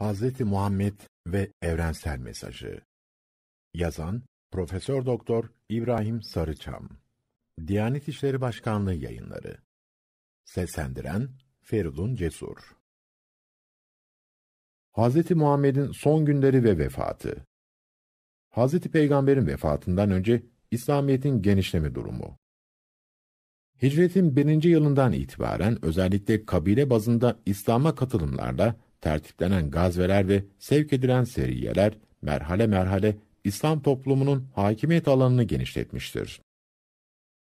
Hazreti Muhammed ve evrensel mesajı. Yazan Profesör Doktor İbrahim Sarıçam. Diyanet İşleri Başkanlığı Yayınları. Seslendiren Feridun Cesur. Hazreti Muhammed'in son günleri ve vefatı. Hazreti Peygamber'in vefatından önce İslamiyet'in genişleme durumu. Hicretin birinci yılından itibaren özellikle kabile bazında İslam'a katılımlarla tertiplenen gazveler ve sevk edilen seriyeler merhale merhale İslam toplumunun hakimiyet alanını genişletmiştir.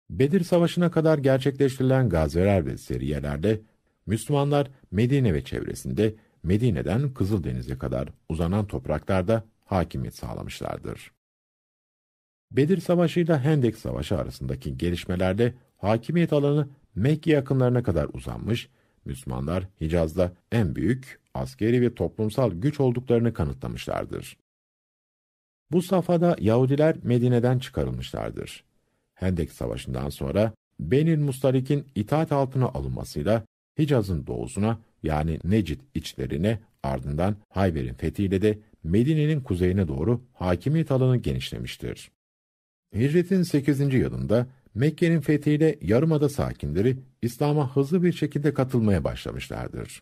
Bedir Savaşı'na kadar gerçekleştirilen gazveler ve seriyelerde Müslümanlar Medine ve çevresinde Medine'den Kızıldeniz'e kadar uzanan topraklarda hakimiyet sağlamışlardır. Bedir Savaşı ile Hendek Savaşı arasındaki gelişmelerde hakimiyet alanı Mekke yakınlarına kadar uzanmış, Müslümanlar Hicaz'da en büyük askeri ve toplumsal güç olduklarını kanıtlamışlardır. Bu safhada Yahudiler Medine'den çıkarılmışlardır. Hendek Savaşı'ndan sonra Benil Mustarik'in itaat altına alınmasıyla Hicaz'ın doğusuna yani Necid içlerine ardından Hayber'in fethiyle de Medine'nin kuzeyine doğru hakimiyet alanı genişlemiştir. Hicretin 8. yılında Mekke'nin fethiyle Yarımada sakinleri İslam'a hızlı bir şekilde katılmaya başlamışlardır.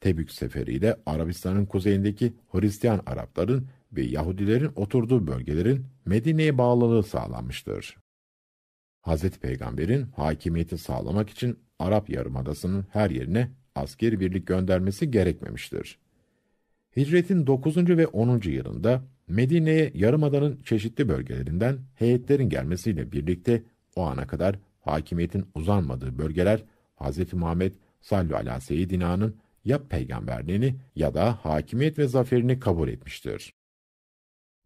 Tebük seferiyle Arabistan'ın kuzeyindeki Hristiyan Arapların ve Yahudilerin oturduğu bölgelerin Medine'ye bağlılığı sağlanmıştır. Hz. Peygamber'in hakimiyeti sağlamak için Arap Yarımadası'nın her yerine askeri birlik göndermesi gerekmemiştir. Hicretin 9. ve 10. yılında Medine'ye Yarımada'nın çeşitli bölgelerinden heyetlerin gelmesiyle birlikte o ana kadar hakimiyetin uzanmadığı bölgeler Hz. Muhammed sallu ala seyyidina'nın ya peygamberliğini ya da hakimiyet ve zaferini kabul etmiştir.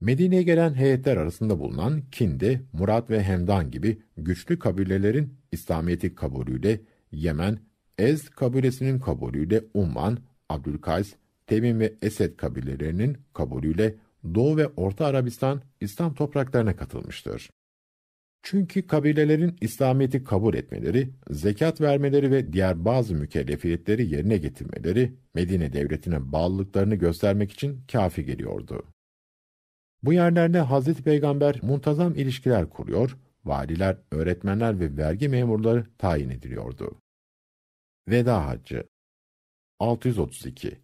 Medine'ye gelen heyetler arasında bulunan Kindi, Murat ve Hemdan gibi güçlü kabilelerin İslamiyet'i kabulüyle Yemen, Ez kabilesinin kabulüyle Umman, Abdülkays, Temim ve Esed kabilelerinin kabulüyle Doğu ve Orta Arabistan İslam topraklarına katılmıştır. Çünkü kabilelerin İslamiyet'i kabul etmeleri, zekat vermeleri ve diğer bazı mükellefiyetleri yerine getirmeleri, Medine devletine bağlılıklarını göstermek için kafi geliyordu. Bu yerlerde Hazreti Peygamber muntazam ilişkiler kuruyor, valiler, öğretmenler ve vergi memurları tayin ediliyordu. Veda Haccı 632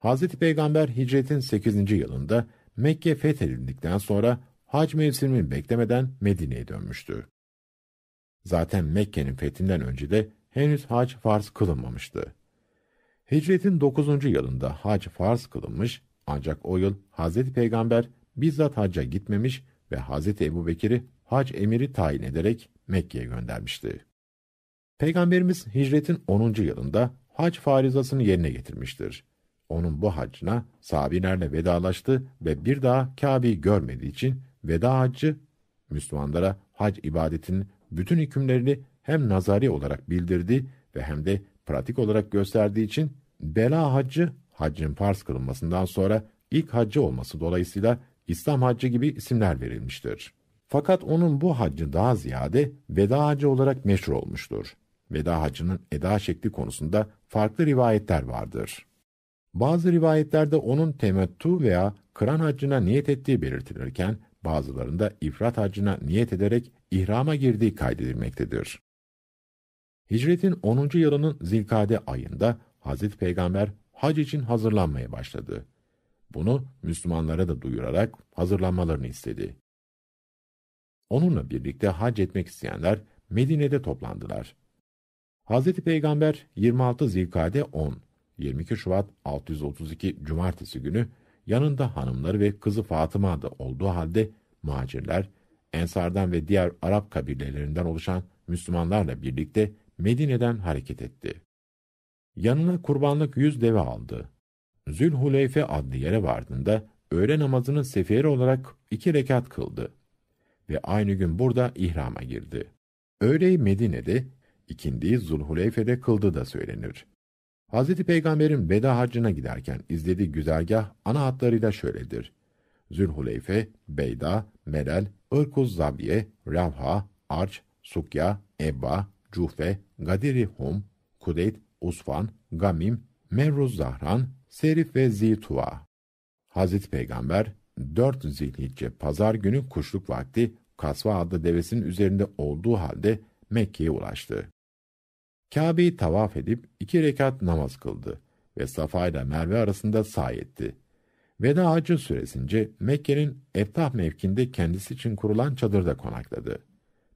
Hazreti Peygamber hicretin 8. yılında Mekke fethedildikten sonra hac mevsimini beklemeden Medine'ye dönmüştü. Zaten Mekke'nin fethinden önce de henüz hac farz kılınmamıştı. Hicretin 9. yılında hac farz kılınmış ancak o yıl Hazreti Peygamber bizzat hacca gitmemiş ve Hazreti Ebubekir'i hac emiri tayin ederek Mekke'ye göndermişti. Peygamberimiz hicretin 10. yılında hac farizasını yerine getirmiştir. Onun bu hacına sahabilerle vedalaştı ve bir daha Kabe'yi görmediği için veda haccı, Müslümanlara hac ibadetinin bütün hükümlerini hem nazari olarak bildirdi ve hem de pratik olarak gösterdiği için bela haccı, haccın farz kılınmasından sonra ilk haccı olması dolayısıyla İslam haccı gibi isimler verilmiştir. Fakat onun bu haccı daha ziyade veda haccı olarak meşhur olmuştur. Veda haccının eda şekli konusunda farklı rivayetler vardır. Bazı rivayetlerde onun temettu veya kıran haccına niyet ettiği belirtilirken, bazılarında ifrat hacına niyet ederek ihrama girdiği kaydedilmektedir. Hicretin 10. yılının zilkade ayında Hazreti Peygamber hac için hazırlanmaya başladı. Bunu Müslümanlara da duyurarak hazırlanmalarını istedi. Onunla birlikte hac etmek isteyenler Medine'de toplandılar. Hazreti Peygamber 26 Zilkade 10, 22 Şubat 632 Cumartesi günü Yanında hanımları ve kızı Fatıma da olduğu halde muhacirler, Ensardan ve diğer Arap kabilelerinden oluşan Müslümanlarla birlikte Medine'den hareket etti. Yanına kurbanlık yüz deve aldı. Zülhuleyfe adlı yere vardığında öğle namazının seferi olarak iki rekat kıldı ve aynı gün burada ihrama girdi. Öğleyi Medine'de, ikindiyi Zulhuleyfe'de kıldı da söylenir. Hazreti Peygamber'in veda hacına giderken izlediği güzergah ana hatlarıyla şöyledir. Zülhuleyfe, Beyda, Merel, Irkuz Zabiye, Ravha, Arç, Sukya, Ebba, Cufe, Gadiri Hum, Kudeyt, Usfan, Gamim, Merruz Zahran, Serif ve Zituva. Hazreti Peygamber 4 Zilhicce pazar günü kuşluk vakti Kasva adlı devesinin üzerinde olduğu halde Mekke'ye ulaştı. Kabe'yi tavaf edip iki rekat namaz kıldı ve Safa ile Merve arasında sahi etti. Veda hacı süresince Mekke'nin Eftah mevkinde kendisi için kurulan çadırda konakladı.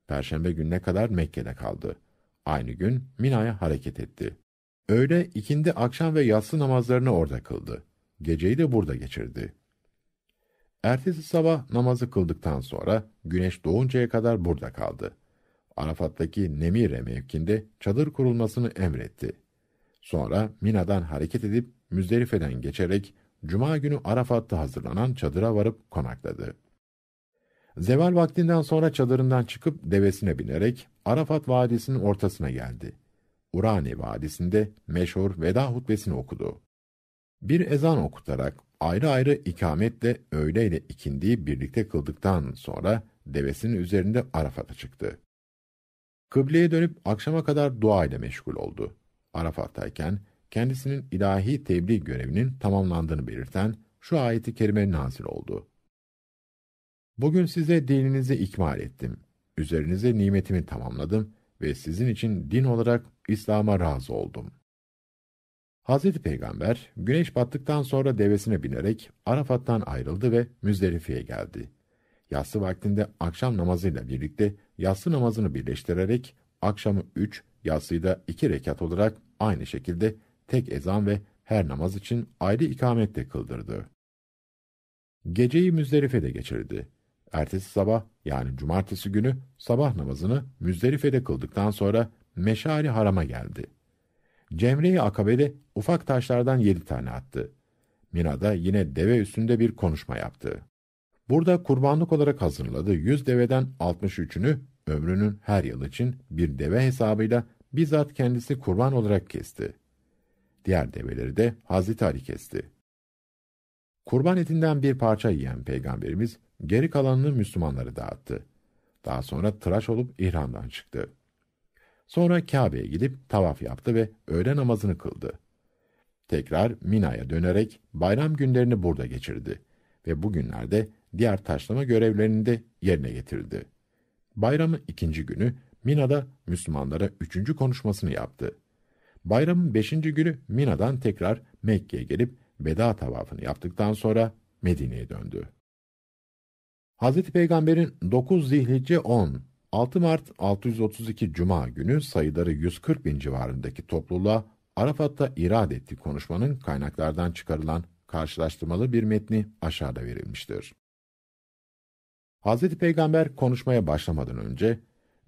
Perşembe gününe kadar Mekke'de kaldı. Aynı gün Mina'ya hareket etti. Öğle, ikindi, akşam ve yatsı namazlarını orada kıldı. Geceyi de burada geçirdi. Ertesi sabah namazı kıldıktan sonra güneş doğuncaya kadar burada kaldı. Arafat'taki Nemire mevkinde çadır kurulmasını emretti. Sonra Mina'dan hareket edip Müzderifeden geçerek Cuma günü Arafat'ta hazırlanan çadıra varıp konakladı. Zeval vaktinden sonra çadırından çıkıp devesine binerek Arafat Vadisi'nin ortasına geldi. Urani Vadisi'nde meşhur veda hutbesini okudu. Bir ezan okutarak ayrı ayrı ikametle öğleyle ile birlikte kıldıktan sonra devesinin üzerinde Arafat'a çıktı. Kıbleye dönüp akşama kadar dua ile meşgul oldu. Arafat'tayken kendisinin ilahi tebliğ görevinin tamamlandığını belirten şu ayeti kerime nazil oldu. Bugün size dininizi ikmal ettim. Üzerinize nimetimi tamamladım ve sizin için din olarak İslam'a razı oldum. Hazreti Peygamber güneş battıktan sonra devesine binerek Arafat'tan ayrıldı ve Müzdelife'ye geldi yatsı vaktinde akşam namazıyla birlikte yatsı namazını birleştirerek akşamı üç, yatsıyı da iki rekat olarak aynı şekilde tek ezan ve her namaz için ayrı ikametle kıldırdı. Geceyi Müzdelife'de geçirdi. Ertesi sabah yani cumartesi günü sabah namazını Müzdelife'de kıldıktan sonra Meşari Haram'a geldi. Cemre-i Akabe'de ufak taşlardan yedi tane attı. Mina'da yine deve üstünde bir konuşma yaptı. Burada kurbanlık olarak hazırladığı 100 deveden 63'ünü ömrünün her yıl için bir deve hesabıyla bizzat kendisi kurban olarak kesti. Diğer develeri de Hazreti Ali kesti. Kurban etinden bir parça yiyen peygamberimiz geri kalanını Müslümanlara dağıttı. Daha sonra tıraş olup ihramdan çıktı. Sonra Kabe'ye gidip tavaf yaptı ve öğle namazını kıldı. Tekrar Mina'ya dönerek bayram günlerini burada geçirdi ve bu günlerde diğer taşlama görevlerini de yerine getirdi. Bayramın ikinci günü Mina'da Müslümanlara üçüncü konuşmasını yaptı. Bayramın beşinci günü Mina'dan tekrar Mekke'ye gelip veda tavafını yaptıktan sonra Medine'ye döndü. Hz. Peygamber'in 9 Zihlicce 10, 6 Mart 632 Cuma günü sayıları 140 bin civarındaki topluluğa Arafat'ta irad ettiği konuşmanın kaynaklardan çıkarılan karşılaştırmalı bir metni aşağıda verilmiştir. Hazreti Peygamber konuşmaya başlamadan önce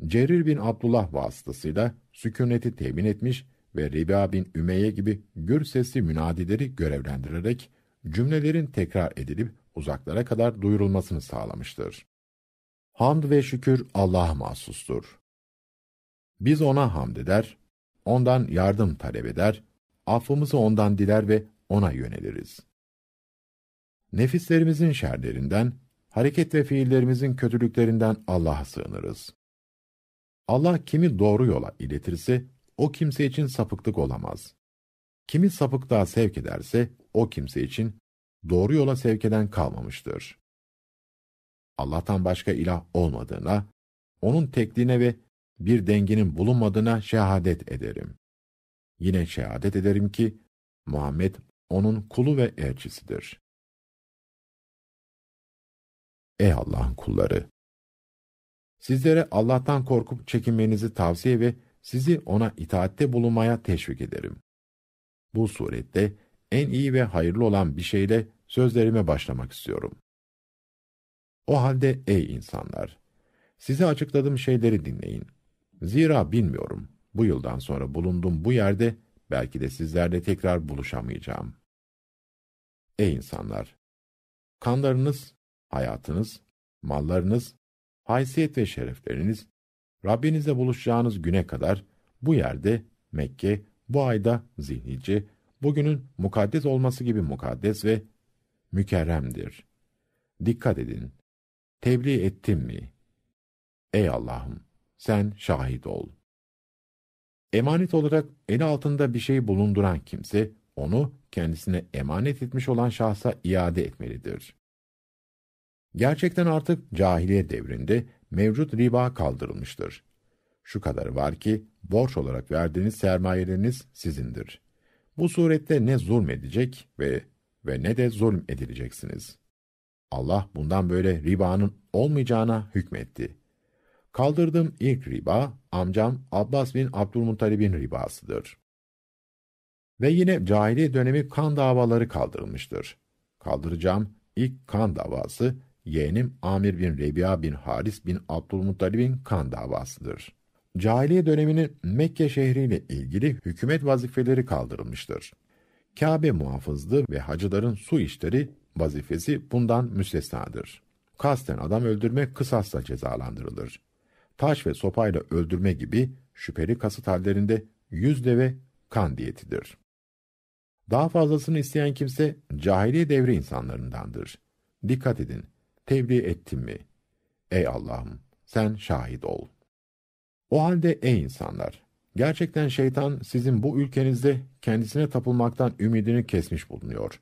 Cerir bin Abdullah vasıtasıyla sükuneti temin etmiş ve Riba bin Ümeyye gibi gür sesli münadileri görevlendirerek cümlelerin tekrar edilip uzaklara kadar duyurulmasını sağlamıştır. Hamd ve şükür Allah'a mahsustur. Biz ona hamd eder, ondan yardım talep eder, affımızı ondan diler ve ona yöneliriz. Nefislerimizin şerlerinden hareket ve fiillerimizin kötülüklerinden Allah'a sığınırız. Allah kimi doğru yola iletirse, o kimse için sapıklık olamaz. Kimi sapıklığa sevk ederse, o kimse için doğru yola sevk eden kalmamıştır. Allah'tan başka ilah olmadığına, onun tekliğine ve bir dengenin bulunmadığına şehadet ederim. Yine şehadet ederim ki, Muhammed onun kulu ve elçisidir. Ey Allah'ın kulları! Sizlere Allah'tan korkup çekinmenizi tavsiye ve sizi ona itaatte bulunmaya teşvik ederim. Bu surette en iyi ve hayırlı olan bir şeyle sözlerime başlamak istiyorum. O halde ey insanlar! Size açıkladığım şeyleri dinleyin. Zira bilmiyorum, bu yıldan sonra bulunduğum bu yerde belki de sizlerle tekrar buluşamayacağım. Ey insanlar! Kanlarınız hayatınız, mallarınız, haysiyet ve şerefleriniz, Rabbinizle buluşacağınız güne kadar bu yerde Mekke, bu ayda Zilhicce, bugünün mukaddes olması gibi mukaddes ve mükerremdir. Dikkat edin, tebliğ ettim mi? Ey Allah'ım, sen şahit ol. Emanet olarak eli altında bir şey bulunduran kimse, onu kendisine emanet etmiş olan şahsa iade etmelidir. Gerçekten artık cahiliye devrinde mevcut riba kaldırılmıştır. Şu kadarı var ki borç olarak verdiğiniz sermayeleriniz sizindir. Bu surette ne zulmedecek ve ve ne de zulm edileceksiniz. Allah bundan böyle ribanın olmayacağına hükmetti. Kaldırdığım ilk riba, amcam Abbas bin Abdülmuttalib'in ribasıdır. Ve yine cahiliye dönemi kan davaları kaldırılmıştır. Kaldıracağım ilk kan davası yeğenim Amir bin Rebia bin Haris bin Abdülmuttalib'in kan davasıdır. Cahiliye dönemini Mekke şehriyle ilgili hükümet vazifeleri kaldırılmıştır. Kabe muhafızlığı ve hacıların su işleri vazifesi bundan müstesnadır. Kasten adam öldürme kısasla cezalandırılır. Taş ve sopayla öldürme gibi şüpheli kasıt hallerinde yüz deve kan diyetidir. Daha fazlasını isteyen kimse cahiliye devri insanlarındandır. Dikkat edin, tebliğ ettim mi? Ey Allah'ım, sen şahit ol. O halde ey insanlar, gerçekten şeytan sizin bu ülkenizde kendisine tapılmaktan ümidini kesmiş bulunuyor.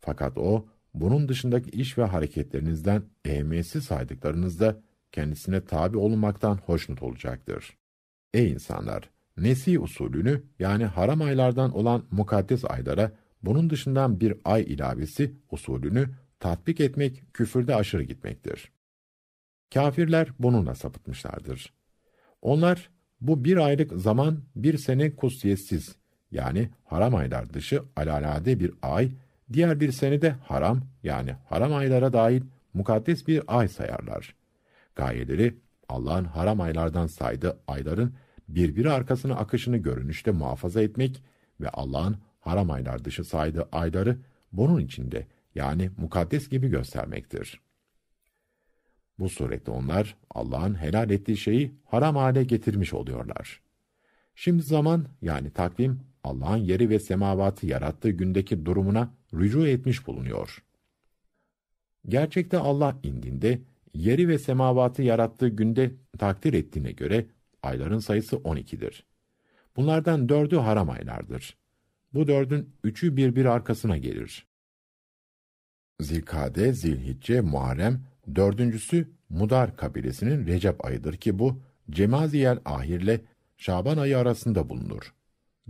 Fakat o, bunun dışındaki iş ve hareketlerinizden ehemmiyetsiz saydıklarınızda kendisine tabi olunmaktan hoşnut olacaktır. Ey insanlar! Nesi usulünü yani haram aylardan olan mukaddes aylara bunun dışından bir ay ilavesi usulünü tatbik etmek küfürde aşırı gitmektir. Kafirler bununla sapıtmışlardır. Onlar bu bir aylık zaman bir sene kusiyetsiz yani haram aylar dışı alalade bir ay, diğer bir sene de haram yani haram aylara dahil mukaddes bir ay sayarlar. Gayeleri Allah'ın haram aylardan saydığı ayların birbiri arkasına akışını görünüşte muhafaza etmek ve Allah'ın haram aylar dışı saydığı ayları bunun içinde yani mukaddes gibi göstermektir. Bu surette onlar Allah'ın helal ettiği şeyi haram hale getirmiş oluyorlar. Şimdi zaman yani takvim Allah'ın yeri ve semavatı yarattığı gündeki durumuna rücu etmiş bulunuyor. Gerçekte Allah indinde yeri ve semavatı yarattığı günde takdir ettiğine göre ayların sayısı 12'dir. Bunlardan dördü haram aylardır. Bu dördün üçü birbiri arkasına gelir. Zilkade, Zilhicce, Muharrem, dördüncüsü Mudar kabilesinin Recep ayıdır ki bu Cemaziyel ahirle Şaban ayı arasında bulunur.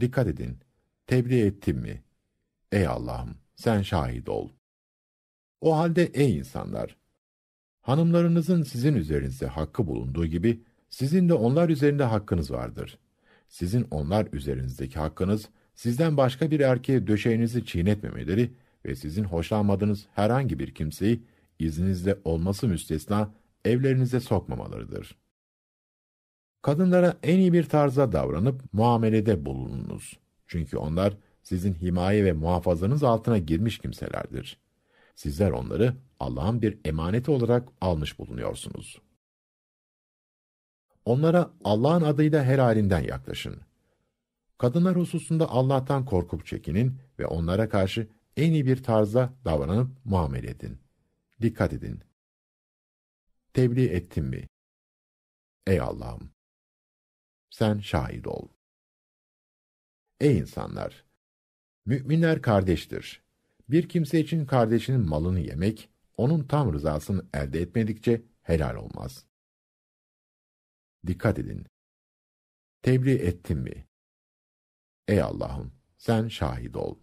Dikkat edin, tebliğ ettim mi? Ey Allah'ım, sen şahit ol. O halde ey insanlar, hanımlarınızın sizin üzerinizde hakkı bulunduğu gibi, sizin de onlar üzerinde hakkınız vardır. Sizin onlar üzerinizdeki hakkınız, sizden başka bir erkeğe döşeğinizi çiğnetmemeleri, ve sizin hoşlanmadığınız herhangi bir kimseyi izninizde olması müstesna evlerinize sokmamalarıdır. Kadınlara en iyi bir tarza davranıp muamelede bulununuz. Çünkü onlar sizin himaye ve muhafazanız altına girmiş kimselerdir. Sizler onları Allah'ın bir emaneti olarak almış bulunuyorsunuz. Onlara Allah'ın adıyla her halinden yaklaşın. Kadınlar hususunda Allah'tan korkup çekinin ve onlara karşı en iyi bir tarzda davranıp muamele edin. Dikkat edin. Tebliğ ettim mi? Ey Allah'ım! Sen şahit ol. Ey insanlar! Müminler kardeştir. Bir kimse için kardeşinin malını yemek, onun tam rızasını elde etmedikçe helal olmaz. Dikkat edin. Tebliğ ettim mi? Ey Allah'ım, sen şahit ol.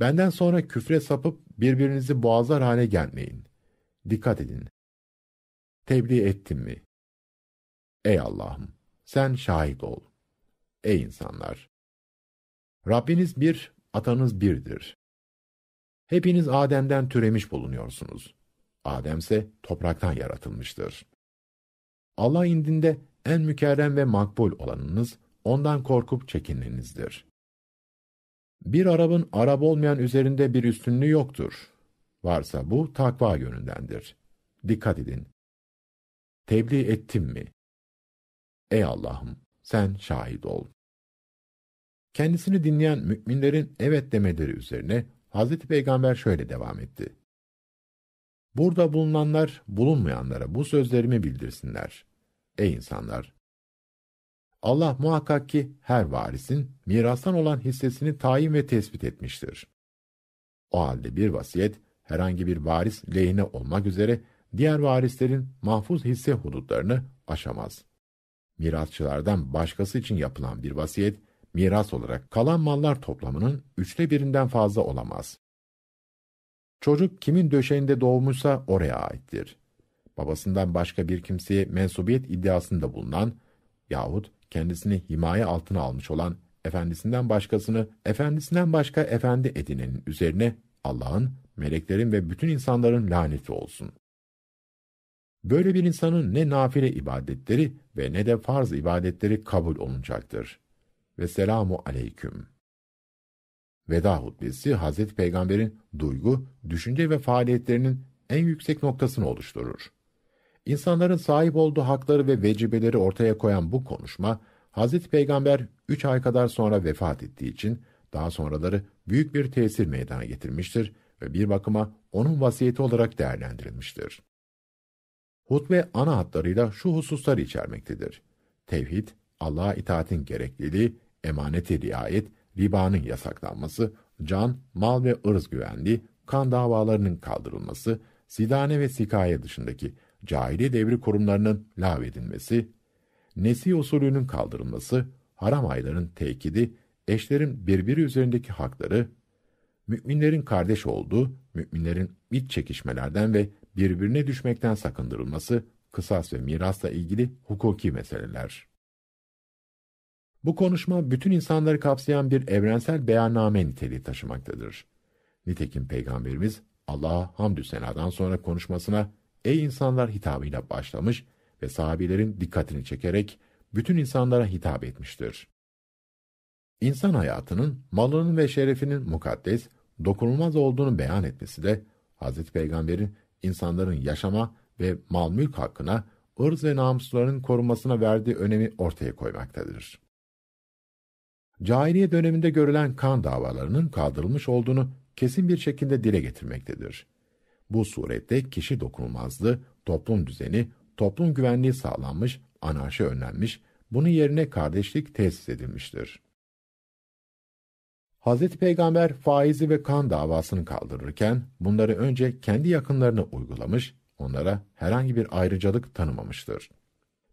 Benden sonra küfre sapıp birbirinizi boğazlar hale gelmeyin. Dikkat edin. Tebliğ ettim mi? Ey Allah'ım, sen şahit ol. Ey insanlar! Rabbiniz bir, atanız birdir. Hepiniz Adem'den türemiş bulunuyorsunuz. Adem ise topraktan yaratılmıştır. Allah indinde en mükerrem ve makbul olanınız, ondan korkup çekinmenizdir. Bir Arap'ın Arap olmayan üzerinde bir üstünlüğü yoktur. Varsa bu takva yönündendir. Dikkat edin. Tebliğ ettim mi? Ey Allah'ım sen şahit ol. Kendisini dinleyen müminlerin evet demeleri üzerine Hazreti Peygamber şöyle devam etti. Burada bulunanlar bulunmayanlara bu sözlerimi bildirsinler. Ey insanlar! Allah muhakkak ki her varisin mirastan olan hissesini tayin ve tespit etmiştir. O halde bir vasiyet herhangi bir varis lehine olmak üzere diğer varislerin mahfuz hisse hudutlarını aşamaz. Mirasçılardan başkası için yapılan bir vasiyet, miras olarak kalan mallar toplamının üçte birinden fazla olamaz. Çocuk kimin döşeğinde doğmuşsa oraya aittir. Babasından başka bir kimseye mensubiyet iddiasında bulunan yahut kendisini himaye altına almış olan efendisinden başkasını efendisinden başka efendi edinenin üzerine Allah'ın, meleklerin ve bütün insanların laneti olsun. Böyle bir insanın ne nafile ibadetleri ve ne de farz ibadetleri kabul olunacaktır. Ve selamu aleyküm. Veda hutbesi Hazreti Peygamber'in duygu, düşünce ve faaliyetlerinin en yüksek noktasını oluşturur. İnsanların sahip olduğu hakları ve vecibeleri ortaya koyan bu konuşma, Hazreti Peygamber üç ay kadar sonra vefat ettiği için daha sonraları büyük bir tesir meydana getirmiştir ve bir bakıma onun vasiyeti olarak değerlendirilmiştir. Hutbe ana hatlarıyla şu hususları içermektedir. Tevhid, Allah'a itaatin gerekliliği, emanete riayet, ribanın yasaklanması, can, mal ve ırz güvenliği, kan davalarının kaldırılması, sidane ve sikaye dışındaki cahili devri kurumlarının lağvedilmesi, nesi usulünün kaldırılması, haram ayların tekidi, eşlerin birbiri üzerindeki hakları, müminlerin kardeş olduğu, müminlerin iç çekişmelerden ve birbirine düşmekten sakındırılması, kısas ve mirasla ilgili hukuki meseleler. Bu konuşma bütün insanları kapsayan bir evrensel beyanname niteliği taşımaktadır. Nitekim Peygamberimiz Allah'a hamdü senadan sonra konuşmasına ey insanlar hitabıyla başlamış ve sahabilerin dikkatini çekerek bütün insanlara hitap etmiştir. İnsan hayatının, malının ve şerefinin mukaddes, dokunulmaz olduğunu beyan etmesi de Hz. Peygamber'in insanların yaşama ve mal mülk hakkına, ırz ve namusların korunmasına verdiği önemi ortaya koymaktadır. Cahiliye döneminde görülen kan davalarının kaldırılmış olduğunu kesin bir şekilde dile getirmektedir. Bu surette kişi dokunulmazlığı, toplum düzeni, toplum güvenliği sağlanmış, anarşi önlenmiş, bunun yerine kardeşlik tesis edilmiştir. Hz. Peygamber faizi ve kan davasını kaldırırken bunları önce kendi yakınlarına uygulamış, onlara herhangi bir ayrıcalık tanımamıştır.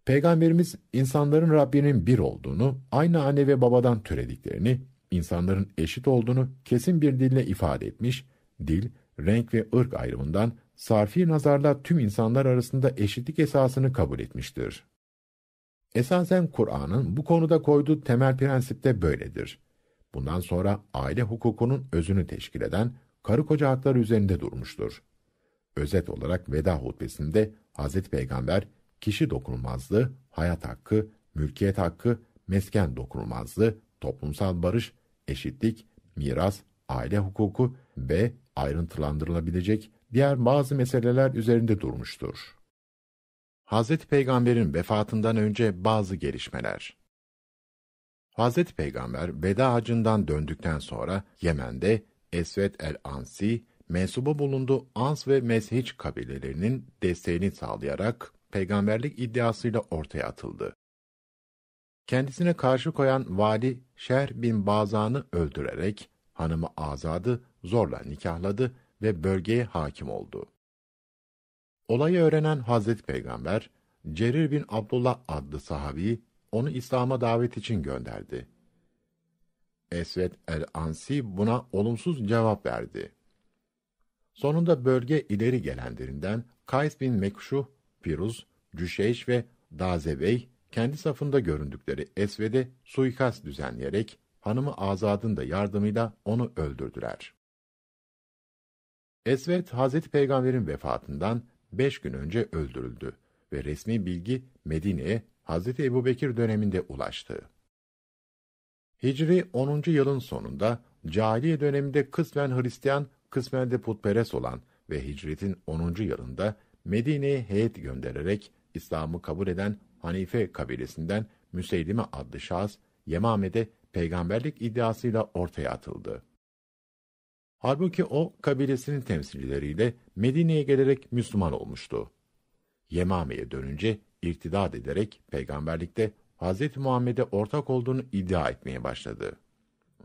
Peygamberimiz insanların Rabbinin bir olduğunu, aynı anne ve babadan türediklerini, insanların eşit olduğunu kesin bir dille ifade etmiş, dil renk ve ırk ayrımından sarfi nazarla tüm insanlar arasında eşitlik esasını kabul etmiştir. Esasen Kur'an'ın bu konuda koyduğu temel prensip de böyledir. Bundan sonra aile hukukunun özünü teşkil eden karı koca hakları üzerinde durmuştur. Özet olarak veda hutbesinde Hz. Peygamber kişi dokunulmazlığı, hayat hakkı, mülkiyet hakkı, mesken dokunulmazlığı, toplumsal barış, eşitlik, miras, aile hukuku ve ayrıntılandırılabilecek diğer bazı meseleler üzerinde durmuştur. Hz. Peygamber'in vefatından önce bazı gelişmeler Hz. Peygamber veda hacından döndükten sonra Yemen'de Esvet el-Ansi, mensuba bulunduğu Ans ve Meshiç kabilelerinin desteğini sağlayarak peygamberlik iddiasıyla ortaya atıldı. Kendisine karşı koyan vali Şer bin Bazan'ı öldürerek hanımı Azad'ı zorla nikahladı ve bölgeye hakim oldu. Olayı öğrenen Hazreti Peygamber, Cerir bin Abdullah adlı sahabi onu İslam'a davet için gönderdi. Esvet el-Ansi buna olumsuz cevap verdi. Sonunda bölge ileri gelenlerinden Kays bin Mekşuh, Piruz, Cüşeyş ve Dazebey kendi safında göründükleri Esved'e suikast düzenleyerek hanımı Azad'ın da yardımıyla onu öldürdüler. Esvet, Hazreti Peygamber'in vefatından beş gün önce öldürüldü ve resmi bilgi Medine'ye Hazreti Ebu Bekir döneminde ulaştı. Hicri 10. yılın sonunda cahiliye döneminde kısmen Hristiyan, kısmen de putperest olan ve hicretin 10. yılında Medine'ye heyet göndererek İslam'ı kabul eden Hanife kabilesinden Müseylime adlı şahıs Yemame'de peygamberlik iddiasıyla ortaya atıldı. Halbuki o kabilesinin temsilcileriyle Medine'ye gelerek Müslüman olmuştu. Yemame'ye dönünce irtidad ederek peygamberlikte Hz. Muhammed'e ortak olduğunu iddia etmeye başladı.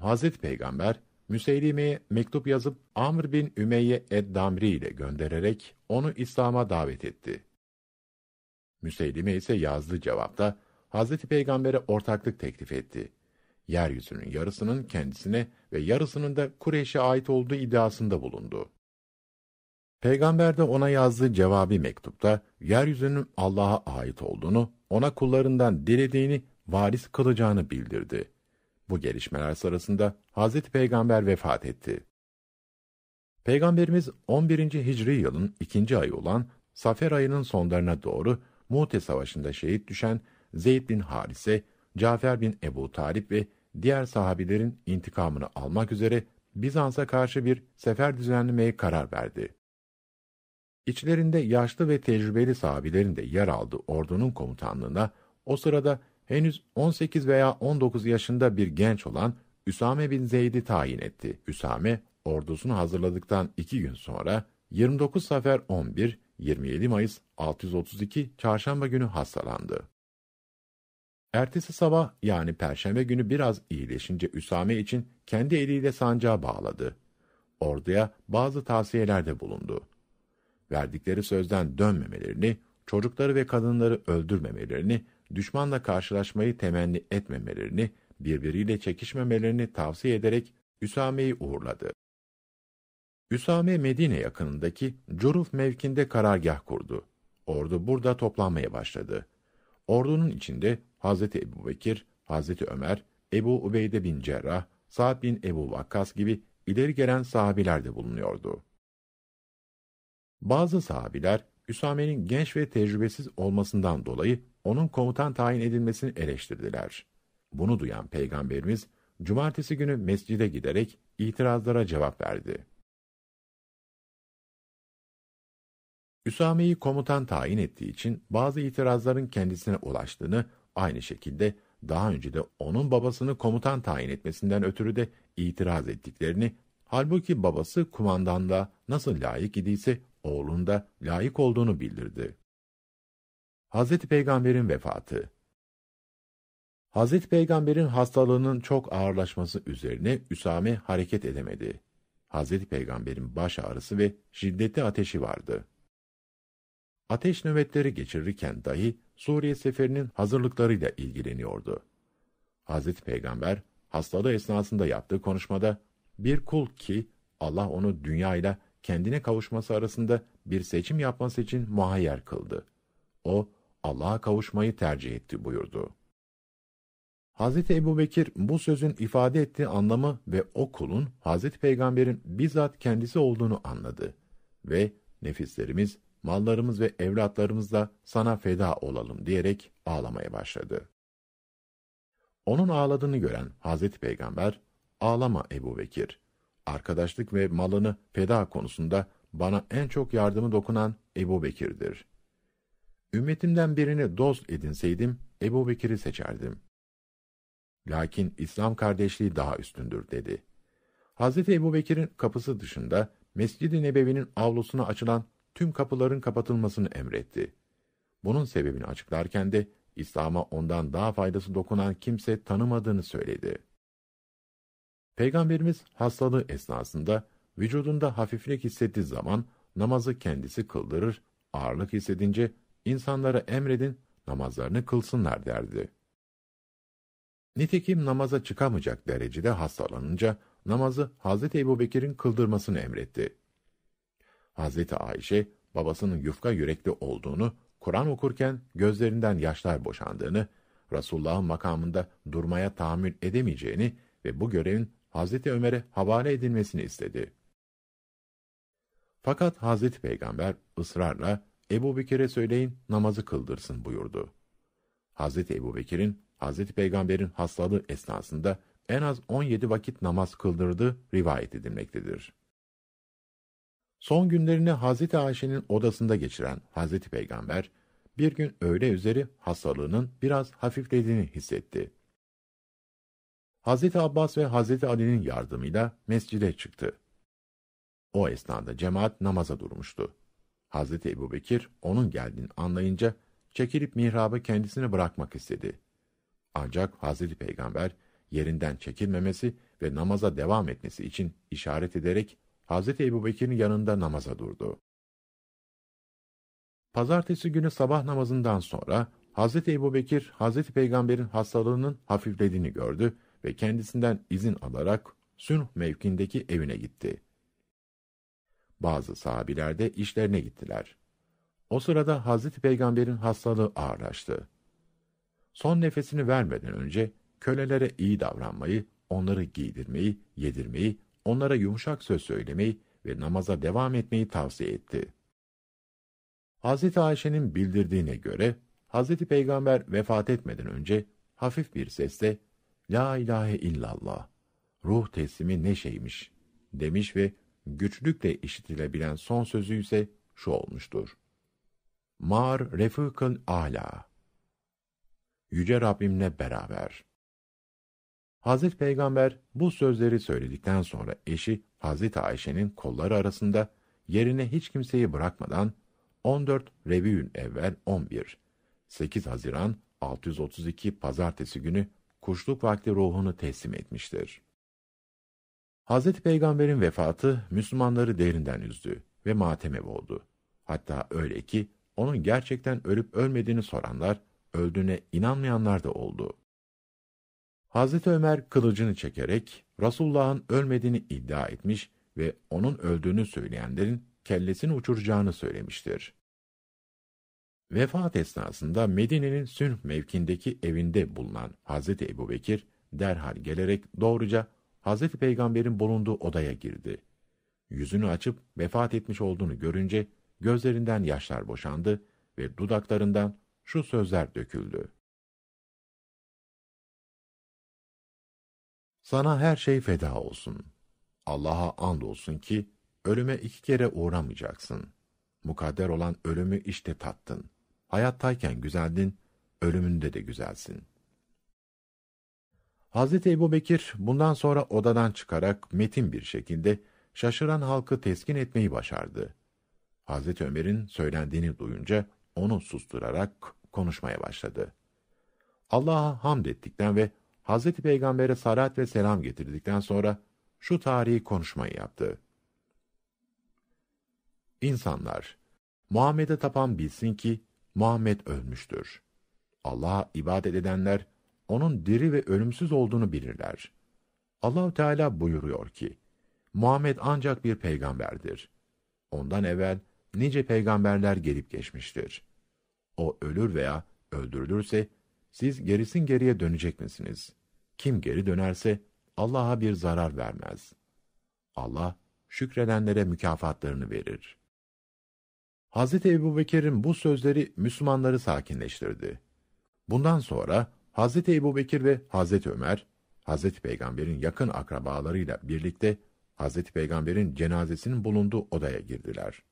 Hz. Peygamber, Müseylime'ye mektup yazıp Amr bin Ümeyye Ed-Damri ile göndererek onu İslam'a davet etti. Müseylime ise yazdığı cevapta Hz. Peygamber'e ortaklık teklif etti yeryüzünün yarısının kendisine ve yarısının da Kureyş'e ait olduğu iddiasında bulundu. Peygamber de ona yazdığı cevabi mektupta, yeryüzünün Allah'a ait olduğunu, ona kullarından dilediğini varis kılacağını bildirdi. Bu gelişmeler sırasında Hazreti Peygamber vefat etti. Peygamberimiz 11. Hicri yılın ikinci ayı olan Safer ayının sonlarına doğru Mu'te Savaşı'nda şehit düşen Zeyd bin Harise Cafer bin Ebu Talip ve diğer sahabilerin intikamını almak üzere Bizans'a karşı bir sefer düzenlemeye karar verdi. İçlerinde yaşlı ve tecrübeli sahabilerin de yer aldığı ordunun komutanlığına o sırada henüz 18 veya 19 yaşında bir genç olan Üsame bin Zeyd'i tayin etti. Üsame, ordusunu hazırladıktan iki gün sonra 29 Safer 11, 27 Mayıs 632 Çarşamba günü hastalandı. Ertesi sabah yani perşembe günü biraz iyileşince Üsame için kendi eliyle sancağa bağladı. Orduya bazı tavsiyelerde bulundu. Verdikleri sözden dönmemelerini, çocukları ve kadınları öldürmemelerini, düşmanla karşılaşmayı temenni etmemelerini, birbiriyle çekişmemelerini tavsiye ederek Üsame'yi uğurladı. Üsame Medine yakınındaki Curuf mevkinde karargah kurdu. Ordu burada toplanmaya başladı. Ordunun içinde Hazreti Ebu Bekir, Hazreti Ömer, Ebu Ubeyde bin Cerrah, Sa'd bin Ebu Vakkas gibi ileri gelen sahabiler de bulunuyordu. Bazı sahabiler, Üsame'nin genç ve tecrübesiz olmasından dolayı onun komutan tayin edilmesini eleştirdiler. Bunu duyan Peygamberimiz, cumartesi günü mescide giderek itirazlara cevap verdi. Üsame'yi komutan tayin ettiği için bazı itirazların kendisine ulaştığını Aynı şekilde daha önce de onun babasını komutan tayin etmesinden ötürü de itiraz ettiklerini, halbuki babası kumandanla nasıl layık idiyse oğlunda layık olduğunu bildirdi. Hz. Peygamber'in vefatı Hz. Peygamber'in hastalığının çok ağırlaşması üzerine Üsame hareket edemedi. Hz. Peygamber'in baş ağrısı ve şiddetli ateşi vardı. Ateş nöbetleri geçirirken dahi Suriye seferinin hazırlıklarıyla ilgileniyordu. Hazreti Peygamber hastalığı esnasında yaptığı konuşmada bir kul ki Allah onu dünyayla kendine kavuşması arasında bir seçim yapması için muhayyer kıldı. O Allah'a kavuşmayı tercih etti buyurdu. Hazreti Ebubekir bu sözün ifade ettiği anlamı ve o kulun Hz. Peygamber'in bizzat kendisi olduğunu anladı. Ve nefislerimiz mallarımız ve evlatlarımız da sana feda olalım diyerek ağlamaya başladı. Onun ağladığını gören Hazreti Peygamber, ağlama Ebu Bekir, arkadaşlık ve malını feda konusunda bana en çok yardımı dokunan Ebu Bekir'dir. Ümmetimden birini dost edinseydim, Ebu Bekir'i seçerdim. Lakin İslam kardeşliği daha üstündür dedi. Hazreti Ebu Bekir'in kapısı dışında, Mescid-i Nebevi'nin avlusuna açılan tüm kapıların kapatılmasını emretti. Bunun sebebini açıklarken de İslam'a ondan daha faydası dokunan kimse tanımadığını söyledi. Peygamberimiz hastalığı esnasında vücudunda hafiflik hissettiği zaman namazı kendisi kıldırır, ağırlık hissedince insanlara emredin namazlarını kılsınlar derdi. Nitekim namaza çıkamayacak derecede hastalanınca namazı Hazreti Ebubekir'in kıldırmasını emretti. Hazreti Ayşe babasının yufka yürekli olduğunu, Kur'an okurken gözlerinden yaşlar boşandığını, Resulullah'ın makamında durmaya tahammül edemeyeceğini ve bu görevin Hazreti Ömer'e havale edilmesini istedi. Fakat Hazreti Peygamber ısrarla Ebu Bekir'e söyleyin namazı kıldırsın buyurdu. Hazreti Ebu Bekir'in Hazreti Peygamber'in hastalığı esnasında en az 17 vakit namaz kıldırdığı rivayet edilmektedir. Son günlerini Hazreti Ayşe'nin odasında geçiren Hazreti Peygamber bir gün öğle üzeri hastalığının biraz hafiflediğini hissetti. Hazreti Abbas ve Hazreti Ali'nin yardımıyla mescide çıktı. O esnada cemaat namaza durmuştu. Hazreti Bekir onun geldiğini anlayınca çekilip mihrabı kendisine bırakmak istedi. Ancak Hazreti Peygamber yerinden çekilmemesi ve namaza devam etmesi için işaret ederek Hazreti Ebubekir'in yanında namaza durdu. Pazartesi günü sabah namazından sonra Hazreti Ebubekir Hazreti Peygamber'in hastalığının hafiflediğini gördü ve kendisinden izin alarak Sünh mevkindeki evine gitti. Bazı sahabiler de işlerine gittiler. O sırada Hazreti Peygamber'in hastalığı ağırlaştı. Son nefesini vermeden önce kölelere iyi davranmayı, onları giydirmeyi, yedirmeyi onlara yumuşak söz söylemeyi ve namaza devam etmeyi tavsiye etti. Hazreti Ayşe'nin bildirdiğine göre Hazreti Peygamber vefat etmeden önce hafif bir sesle La ilahe illallah ruh teslimi ne şeymiş demiş ve güçlükle işitilebilen son sözü ise şu olmuştur. Mar refıkın ala. Yüce Rabbimle beraber. Hazreti Peygamber bu sözleri söyledikten sonra eşi Hazreti Ayşe'nin kolları arasında yerine hiç kimseyi bırakmadan 14 Rebiül evvel 11 8 Haziran 632 pazartesi günü kuşluk vakti ruhunu teslim etmiştir. Hazreti Peygamber'in vefatı Müslümanları derinden üzdü ve matemev oldu. Hatta öyle ki onun gerçekten ölüp ölmediğini soranlar, öldüğüne inanmayanlar da oldu.'' Hazreti Ömer kılıcını çekerek Rasulullah'ın ölmediğini iddia etmiş ve onun öldüğünü söyleyenlerin kellesini uçuracağını söylemiştir. Vefat esnasında Medine'nin Sünh mevkindeki evinde bulunan Hazreti Bekir derhal gelerek doğruca Hazreti Peygamber'in bulunduğu odaya girdi. Yüzünü açıp vefat etmiş olduğunu görünce gözlerinden yaşlar boşandı ve dudaklarından şu sözler döküldü. Sana her şey feda olsun. Allah'a and olsun ki ölüme iki kere uğramayacaksın. Mukadder olan ölümü işte tattın. Hayattayken güzeldin, ölümünde de güzelsin. Hazreti Ebu Bekir bundan sonra odadan çıkarak metin bir şekilde şaşıran halkı teskin etmeyi başardı. Hazreti Ömer'in söylendiğini duyunca onu susturarak konuşmaya başladı. Allah'a hamd ettikten ve Hazreti Peygamber'e salat ve selam getirdikten sonra şu tarihi konuşmayı yaptı. İnsanlar, Muhammed'e tapan bilsin ki Muhammed ölmüştür. Allah'a ibadet edenler onun diri ve ölümsüz olduğunu bilirler. Allahü Teala buyuruyor ki: Muhammed ancak bir peygamberdir. Ondan evvel nice peygamberler gelip geçmiştir. O ölür veya öldürülürse siz gerisin geriye dönecek misiniz? Kim geri dönerse Allah'a bir zarar vermez. Allah şükredenlere mükafatlarını verir. Hz. Ebu Bekir'in bu sözleri Müslümanları sakinleştirdi. Bundan sonra Hz. Ebu Bekir ve Hz. Ömer, Hz. Peygamber'in yakın akrabalarıyla birlikte Hz. Peygamber'in cenazesinin bulunduğu odaya girdiler.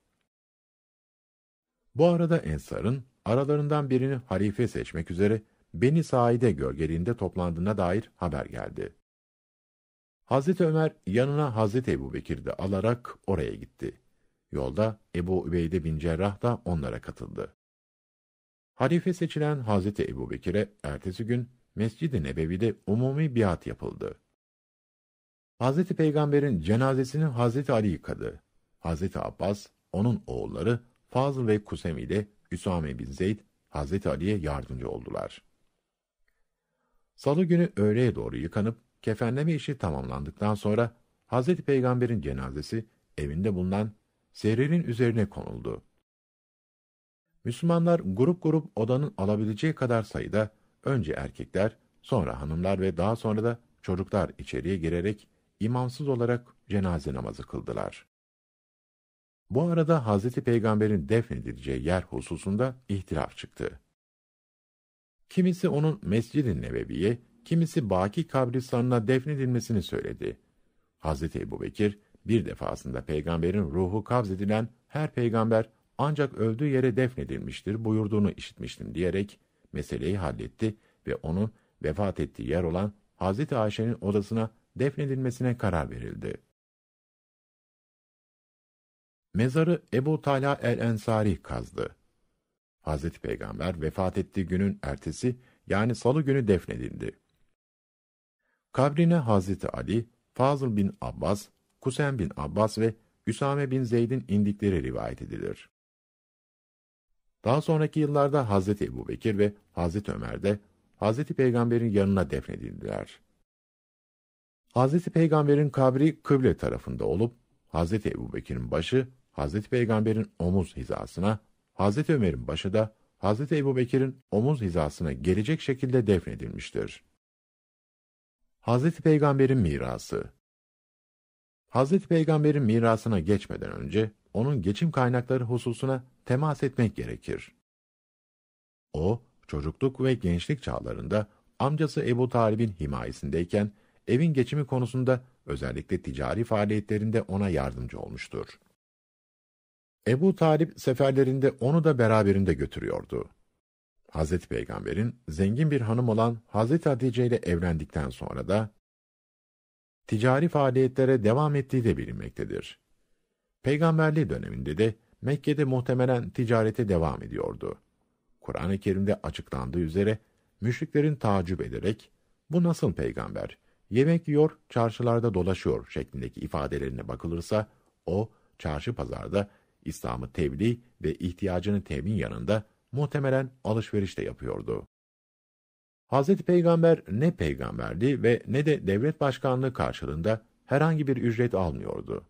Bu arada Ensar'ın aralarından birini halife seçmek üzere Beni Saide gölgeliğinde toplandığına dair haber geldi. Hazreti Ömer yanına Hazreti Ebu Bekir alarak oraya gitti. Yolda Ebu Übeyde bin Cerrah da onlara katıldı. Halife seçilen Hazreti Ebu Bekir'e ertesi gün Mescid-i Nebevi'de umumi biat yapıldı. Hazreti Peygamber'in cenazesini Hazreti Ali yıkadı. Hazreti Abbas, onun oğulları Fazıl ve Kusem ile Üsame bin Zeyd, Hazreti Ali'ye yardımcı oldular. Salı günü öğleye doğru yıkanıp kefenleme işi tamamlandıktan sonra Hazreti Peygamber'in cenazesi evinde bulunan seririn üzerine konuldu. Müslümanlar grup grup odanın alabileceği kadar sayıda önce erkekler, sonra hanımlar ve daha sonra da çocuklar içeriye girerek imamsız olarak cenaze namazı kıldılar. Bu arada Hazreti Peygamber'in defnedileceği yer hususunda ihtilaf çıktı. Kimisi onun Mescid-i Nebevi'ye, kimisi Baki kabristanına defnedilmesini söyledi. Hazreti Ebu Bekir bir defasında peygamberin ruhu kavzedilen her peygamber ancak öldüğü yere defnedilmiştir buyurduğunu işitmiştim diyerek meseleyi halletti ve onun vefat ettiği yer olan Hazreti Ayşe'nin odasına defnedilmesine karar verildi. Mezarı Ebu Talha el-Ensari kazdı. Hazreti Peygamber vefat ettiği günün ertesi yani salı günü defnedildi. Kabrine Hazreti Ali, Fazıl bin Abbas, Kusen bin Abbas ve Üsame bin Zeyd'in indikleri rivayet edilir. Daha sonraki yıllarda Hazreti Ebu Bekir ve Hazreti Ömer de Hazreti Peygamber'in yanına defnedildiler. Hazreti Peygamber'in kabri kıble tarafında olup, Hazreti Ebu Bekir'in başı, Hazreti Peygamber'in omuz hizasına, Hazreti Ömer'in başı da Hazreti Bekir'in omuz hizasına gelecek şekilde defnedilmiştir. Hazreti Peygamber'in mirası Hazreti Peygamber'in mirasına geçmeden önce onun geçim kaynakları hususuna temas etmek gerekir. O, çocukluk ve gençlik çağlarında amcası Ebu Talib'in himayesindeyken evin geçimi konusunda özellikle ticari faaliyetlerinde ona yardımcı olmuştur. Ebu Talip seferlerinde onu da beraberinde götürüyordu. Hazreti Peygamber'in zengin bir hanım olan Hazreti Hatice ile evlendikten sonra da ticari faaliyetlere devam ettiği de bilinmektedir. Peygamberliği döneminde de Mekke'de muhtemelen ticarete devam ediyordu. Kur'an-ı Kerim'de açıklandığı üzere müşriklerin tacip ederek bu nasıl peygamber? Yemek yiyor, çarşılarda dolaşıyor şeklindeki ifadelerine bakılırsa o çarşı pazarda İslam'ı tebliğ ve ihtiyacını temin yanında muhtemelen alışveriş de yapıyordu. Hazreti Peygamber ne peygamberdi ve ne de devlet başkanlığı karşılığında herhangi bir ücret almıyordu.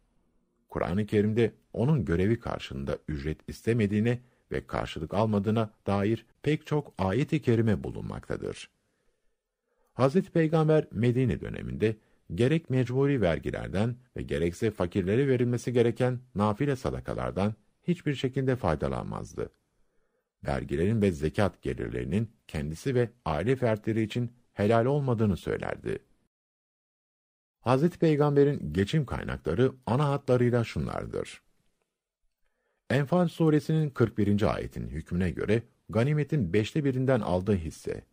Kur'an-ı Kerim'de onun görevi karşılığında ücret istemediğine ve karşılık almadığına dair pek çok ayet-i kerime bulunmaktadır. Hazreti Peygamber Medine döneminde gerek mecburi vergilerden ve gerekse fakirlere verilmesi gereken nafile sadakalardan hiçbir şekilde faydalanmazdı. Vergilerin ve zekat gelirlerinin kendisi ve aile fertleri için helal olmadığını söylerdi. Hz. Peygamber'in geçim kaynakları ana hatlarıyla şunlardır. Enfal suresinin 41. ayetin hükmüne göre ganimetin beşte birinden aldığı hisse,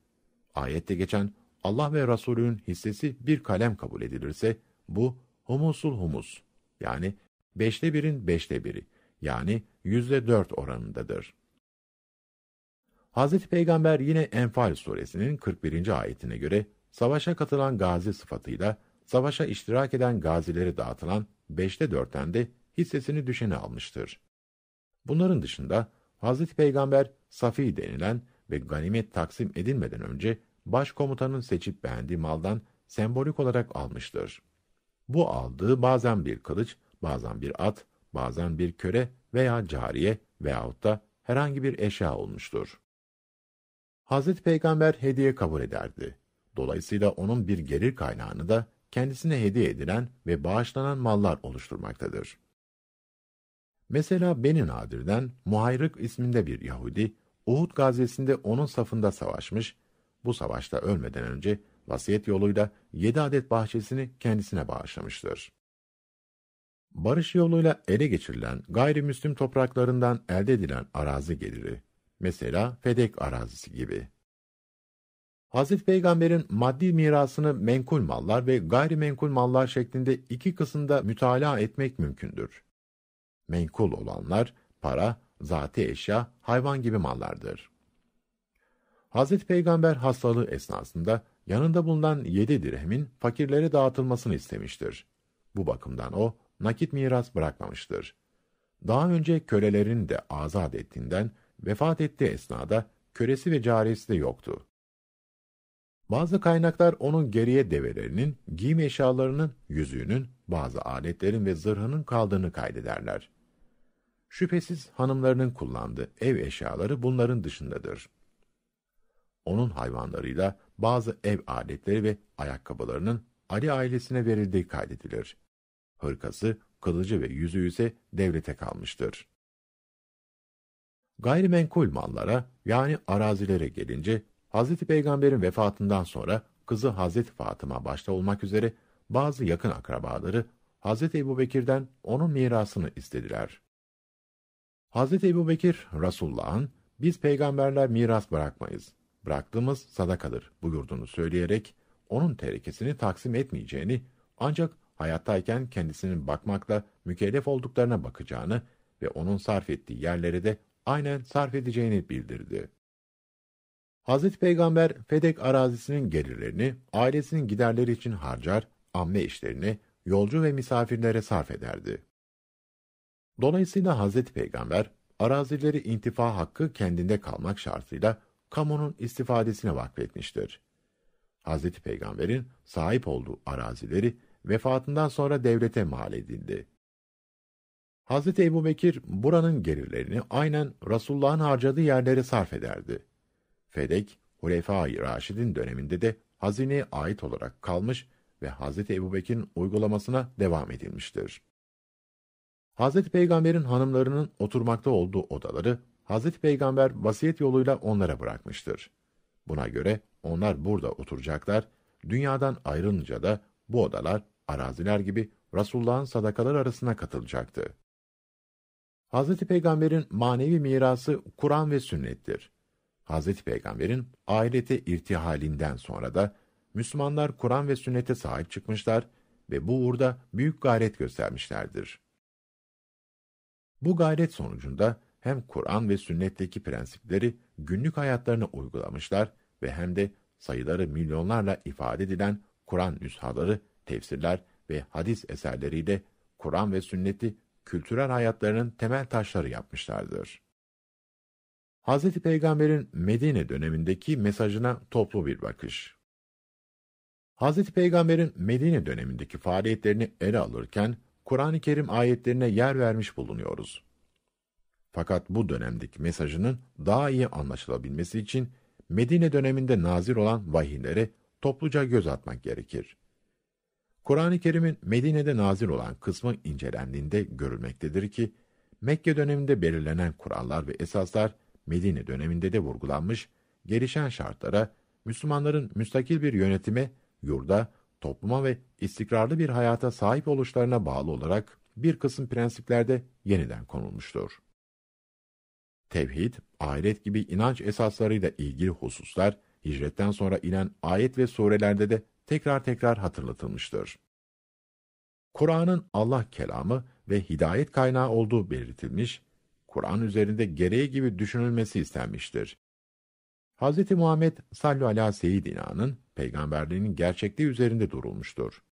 ayette geçen Allah ve Rasulünün hissesi bir kalem kabul edilirse, bu humusul humus, yani beşte birin beşte biri, yani yüzde dört oranındadır. Hazreti Peygamber yine Enfal suresinin 41. ayetine göre, savaşa katılan gazi sıfatıyla, savaşa iştirak eden gazileri dağıtılan beşte dörtten de hissesini düşeni almıştır. Bunların dışında, Hazreti Peygamber, Safi denilen ve ganimet taksim edilmeden önce başkomutanın seçip beğendiği maldan sembolik olarak almıştır. Bu aldığı bazen bir kılıç, bazen bir at, bazen bir köre veya cariye veyahut da herhangi bir eşya olmuştur. Hazreti Peygamber hediye kabul ederdi. Dolayısıyla onun bir gelir kaynağını da kendisine hediye edilen ve bağışlanan mallar oluşturmaktadır. Mesela Beni Nadir'den Muhayrık isminde bir Yahudi, Uhud gazesinde onun safında savaşmış bu savaşta ölmeden önce vasiyet yoluyla yedi adet bahçesini kendisine bağışlamıştır. Barış yoluyla ele geçirilen gayrimüslim topraklarından elde edilen arazi geliri, mesela Fedek arazisi gibi. Hazreti Peygamber'in maddi mirasını menkul mallar ve gayrimenkul mallar şeklinde iki kısımda mütalaa etmek mümkündür. Menkul olanlar para, zati eşya, hayvan gibi mallardır. Hazreti Peygamber hastalığı esnasında yanında bulunan yedi dirhemin fakirlere dağıtılmasını istemiştir. Bu bakımdan o nakit miras bırakmamıştır. Daha önce kölelerini de azat ettiğinden vefat ettiği esnada kölesi ve carisi de yoktu. Bazı kaynaklar onun geriye develerinin, giyim eşyalarının, yüzüğünün, bazı aletlerin ve zırhının kaldığını kaydederler. Şüphesiz hanımlarının kullandığı ev eşyaları bunların dışındadır onun hayvanlarıyla bazı ev aletleri ve ayakkabılarının Ali ailesine verildiği kaydedilir. Hırkası, kılıcı ve yüzüğü ise devlete kalmıştır. Gayrimenkul mallara yani arazilere gelince Hazreti Peygamber'in vefatından sonra kızı Hazreti Fatıma başta olmak üzere bazı yakın akrabaları Hazreti Ebu Bekir'den onun mirasını istediler. Hazreti Ebu Bekir, Resulullah'ın, biz peygamberler miras bırakmayız, bıraktığımız sadakadır buyurduğunu söyleyerek onun terekesini taksim etmeyeceğini ancak hayattayken kendisinin bakmakla mükellef olduklarına bakacağını ve onun sarf ettiği yerlere de aynen sarf edeceğini bildirdi. Hazreti Peygamber Fedek arazisinin gelirlerini ailesinin giderleri için harcar, amme işlerini yolcu ve misafirlere sarf ederdi. Dolayısıyla Hazreti Peygamber arazileri intifa hakkı kendinde kalmak şartıyla kamunun istifadesine vakfetmiştir. Hz. Peygamber'in sahip olduğu arazileri vefatından sonra devlete mal edildi. Hz. Ebu Bekir, buranın gelirlerini aynen Resulullah'ın harcadığı yerlere sarf ederdi. Fedek, Hulefai Raşid'in döneminde de hazineye ait olarak kalmış ve Hz. Ebu Bekir'in uygulamasına devam edilmiştir. Hz. Peygamber'in hanımlarının oturmakta olduğu odaları Hazreti Peygamber vasiyet yoluyla onlara bırakmıştır. Buna göre onlar burada oturacaklar, dünyadan ayrılınca da bu odalar, araziler gibi Resulullah'ın sadakalar arasına katılacaktı. Hazreti Peygamber'in manevi mirası Kur'an ve sünnettir. Hazreti Peygamber'in ailete irtihalinden sonra da Müslümanlar Kur'an ve sünnete sahip çıkmışlar ve bu uğurda büyük gayret göstermişlerdir. Bu gayret sonucunda hem Kur'an ve sünnetteki prensipleri günlük hayatlarına uygulamışlar ve hem de sayıları milyonlarla ifade edilen Kur'an nüshaları, tefsirler ve hadis eserleriyle Kur'an ve sünneti kültürel hayatlarının temel taşları yapmışlardır. Hz. Peygamber'in Medine dönemindeki mesajına toplu bir bakış. Hz. Peygamber'in Medine dönemindeki faaliyetlerini ele alırken, Kur'an-ı Kerim ayetlerine yer vermiş bulunuyoruz. Fakat bu dönemdeki mesajının daha iyi anlaşılabilmesi için Medine döneminde nazir olan vahiylere topluca göz atmak gerekir. Kur'an-ı Kerim'in Medine'de nazir olan kısmı incelendiğinde görülmektedir ki, Mekke döneminde belirlenen kurallar ve esaslar Medine döneminde de vurgulanmış, gelişen şartlara, Müslümanların müstakil bir yönetime, yurda, topluma ve istikrarlı bir hayata sahip oluşlarına bağlı olarak bir kısım prensiplerde yeniden konulmuştur tevhid, ahiret gibi inanç esaslarıyla ilgili hususlar hicretten sonra inen ayet ve surelerde de tekrar tekrar hatırlatılmıştır. Kur'an'ın Allah kelamı ve hidayet kaynağı olduğu belirtilmiş, Kur'an üzerinde gereği gibi düşünülmesi istenmiştir. Hz. Muhammed sallu ala seyyidina'nın peygamberliğinin gerçekliği üzerinde durulmuştur.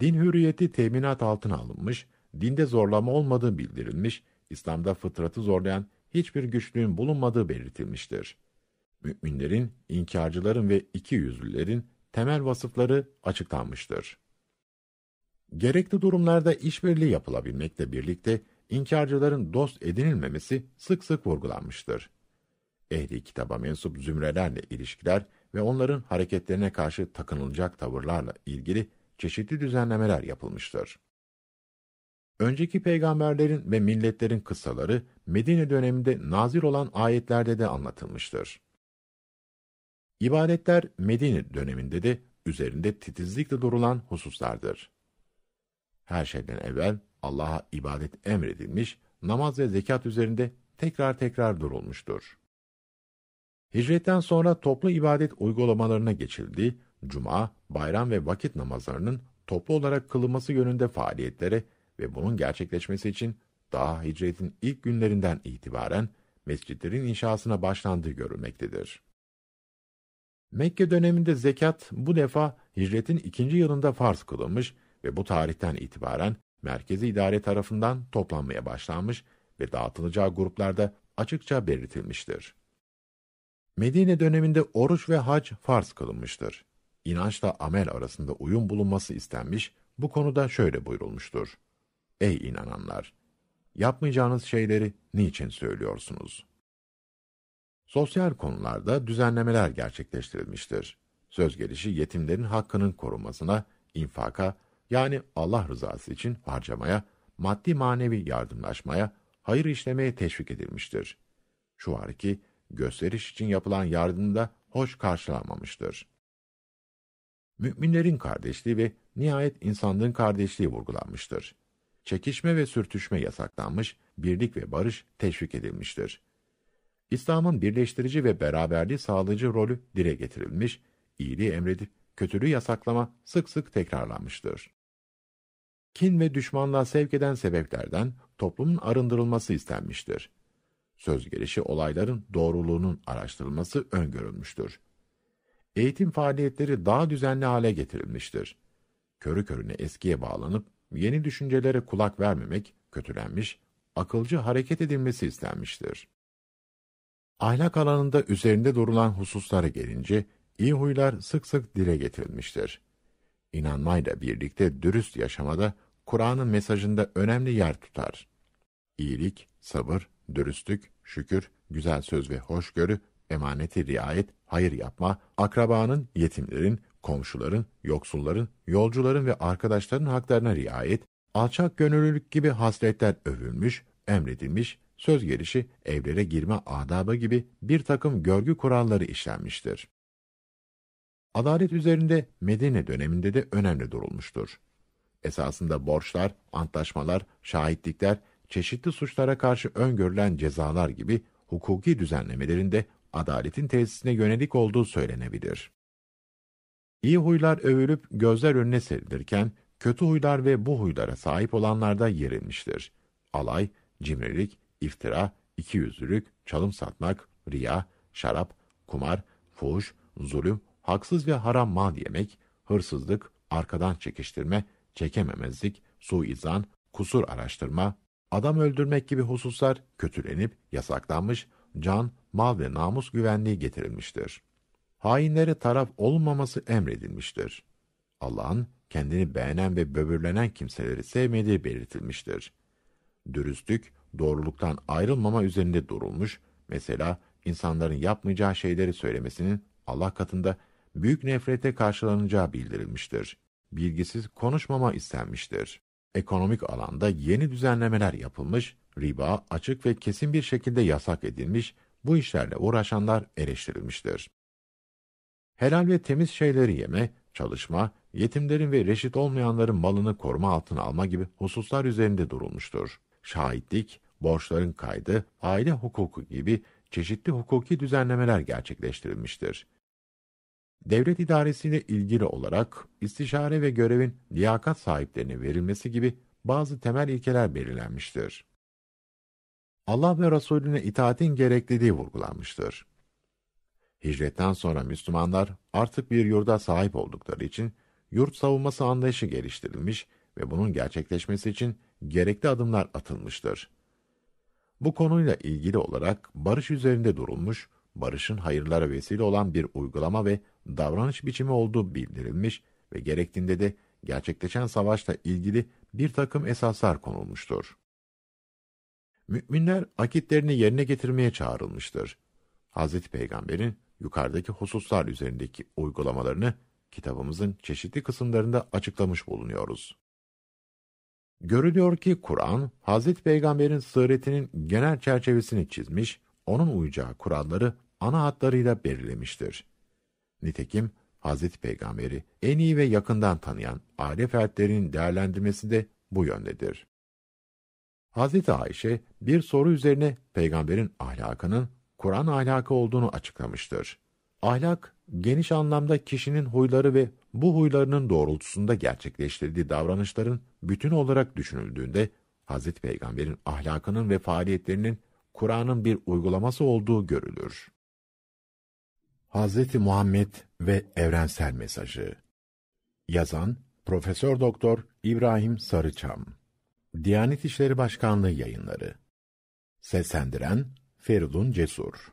Din hürriyeti teminat altına alınmış, dinde zorlama olmadığı bildirilmiş İslam'da fıtratı zorlayan hiçbir güçlüğün bulunmadığı belirtilmiştir. Müminlerin, inkarcıların ve iki yüzlülerin temel vasıfları açıklanmıştır. Gerekli durumlarda işbirliği yapılabilmekle birlikte inkarcıların dost edinilmemesi sık sık vurgulanmıştır. Ehli kitaba mensup zümrelerle ilişkiler ve onların hareketlerine karşı takınılacak tavırlarla ilgili çeşitli düzenlemeler yapılmıştır. Önceki peygamberlerin ve milletlerin kıssaları Medine döneminde nazil olan ayetlerde de anlatılmıştır. İbadetler Medine döneminde de üzerinde titizlikle durulan hususlardır. Her şeyden evvel Allah'a ibadet emredilmiş, namaz ve zekat üzerinde tekrar tekrar durulmuştur. Hicretten sonra toplu ibadet uygulamalarına geçildi, cuma, bayram ve vakit namazlarının toplu olarak kılınması yönünde faaliyetlere ve bunun gerçekleşmesi için daha hicretin ilk günlerinden itibaren mescitlerin inşasına başlandığı görülmektedir. Mekke döneminde zekat bu defa hicretin ikinci yılında farz kılınmış ve bu tarihten itibaren merkezi idare tarafından toplanmaya başlanmış ve dağıtılacağı gruplarda açıkça belirtilmiştir. Medine döneminde oruç ve hac farz kılınmıştır. İnançla amel arasında uyum bulunması istenmiş, bu konuda şöyle buyurulmuştur. Ey inananlar! Yapmayacağınız şeyleri niçin söylüyorsunuz? Sosyal konularda düzenlemeler gerçekleştirilmiştir. Söz gelişi yetimlerin hakkının korunmasına, infaka yani Allah rızası için harcamaya, maddi manevi yardımlaşmaya, hayır işlemeye teşvik edilmiştir. Şu var ki, gösteriş için yapılan da hoş karşılanmamıştır. Müminlerin kardeşliği ve nihayet insanlığın kardeşliği vurgulanmıştır çekişme ve sürtüşme yasaklanmış, birlik ve barış teşvik edilmiştir. İslam'ın birleştirici ve beraberliği sağlayıcı rolü dile getirilmiş, iyiliği emredip kötülüğü yasaklama sık sık tekrarlanmıştır. Kin ve düşmanlığa sevk eden sebeplerden toplumun arındırılması istenmiştir. Söz gelişi olayların doğruluğunun araştırılması öngörülmüştür. Eğitim faaliyetleri daha düzenli hale getirilmiştir. Körü körüne eskiye bağlanıp yeni düşüncelere kulak vermemek kötülenmiş, akılcı hareket edilmesi istenmiştir. Ahlak alanında üzerinde durulan hususlara gelince, iyi huylar sık sık dile getirilmiştir. İnanmayla birlikte dürüst yaşamada Kur'an'ın mesajında önemli yer tutar. İyilik, sabır, dürüstlük, şükür, güzel söz ve hoşgörü emaneti riayet, hayır yapma, akrabanın, yetimlerin, komşuların, yoksulların, yolcuların ve arkadaşların haklarına riayet, alçak gönüllülük gibi hasletler övülmüş, emredilmiş, söz gelişi evlere girme adabı gibi bir takım görgü kuralları işlenmiştir. Adalet üzerinde Medine döneminde de önemli durulmuştur. Esasında borçlar, antlaşmalar, şahitlikler, çeşitli suçlara karşı öngörülen cezalar gibi hukuki düzenlemelerinde adaletin tesisine yönelik olduğu söylenebilir. İyi huylar övülüp gözler önüne serilirken, kötü huylar ve bu huylara sahip olanlar da yerilmiştir. Alay, cimrilik, iftira, ikiyüzlülük, çalım satmak, riya, şarap, kumar, fuhuş, zulüm, haksız ve haram mal yemek, hırsızlık, arkadan çekiştirme, çekememezlik, suizan, kusur araştırma, adam öldürmek gibi hususlar kötülenip, yasaklanmış, can, mal ve namus güvenliği getirilmiştir. Hainlere taraf olmaması emredilmiştir. Allah'ın kendini beğenen ve böbürlenen kimseleri sevmediği belirtilmiştir. Dürüstlük, doğruluktan ayrılmama üzerinde durulmuş, mesela insanların yapmayacağı şeyleri söylemesinin Allah katında büyük nefrete karşılanacağı bildirilmiştir. Bilgisiz konuşmama istenmiştir. Ekonomik alanda yeni düzenlemeler yapılmış riba açık ve kesin bir şekilde yasak edilmiş, bu işlerle uğraşanlar eleştirilmiştir. Helal ve temiz şeyleri yeme, çalışma, yetimlerin ve reşit olmayanların malını koruma altına alma gibi hususlar üzerinde durulmuştur. Şahitlik, borçların kaydı, aile hukuku gibi çeşitli hukuki düzenlemeler gerçekleştirilmiştir. Devlet idaresiyle ilgili olarak istişare ve görevin liyakat sahiplerine verilmesi gibi bazı temel ilkeler belirlenmiştir. Allah ve Resulüne itaatin gerekliliği vurgulanmıştır. Hicretten sonra Müslümanlar artık bir yurda sahip oldukları için yurt savunması anlayışı geliştirilmiş ve bunun gerçekleşmesi için gerekli adımlar atılmıştır. Bu konuyla ilgili olarak barış üzerinde durulmuş, barışın hayırlara vesile olan bir uygulama ve davranış biçimi olduğu bildirilmiş ve gerektiğinde de gerçekleşen savaşla ilgili bir takım esaslar konulmuştur. Müminler akitlerini yerine getirmeye çağrılmıştır. Hazreti Peygamber'in yukarıdaki hususlar üzerindeki uygulamalarını kitabımızın çeşitli kısımlarında açıklamış bulunuyoruz. Görülüyor ki Kur'an, Hazreti Peygamber'in sıhretinin genel çerçevesini çizmiş, onun uyacağı kuralları ana hatlarıyla belirlemiştir. Nitekim Hazreti Peygamber'i en iyi ve yakından tanıyan aile fertlerinin değerlendirmesi de bu yöndedir. Hazreti Ayşe bir soru üzerine peygamberin ahlakının Kur'an ahlakı olduğunu açıklamıştır. Ahlak geniş anlamda kişinin huyları ve bu huylarının doğrultusunda gerçekleştirdiği davranışların bütün olarak düşünüldüğünde Hazreti Peygamber'in ahlakının ve faaliyetlerinin Kur'an'ın bir uygulaması olduğu görülür. Hazreti Muhammed ve evrensel mesajı. Yazan Profesör Doktor İbrahim Sarıçam Diyanet İşleri Başkanlığı yayınları. Seslendiren Feridun Cesur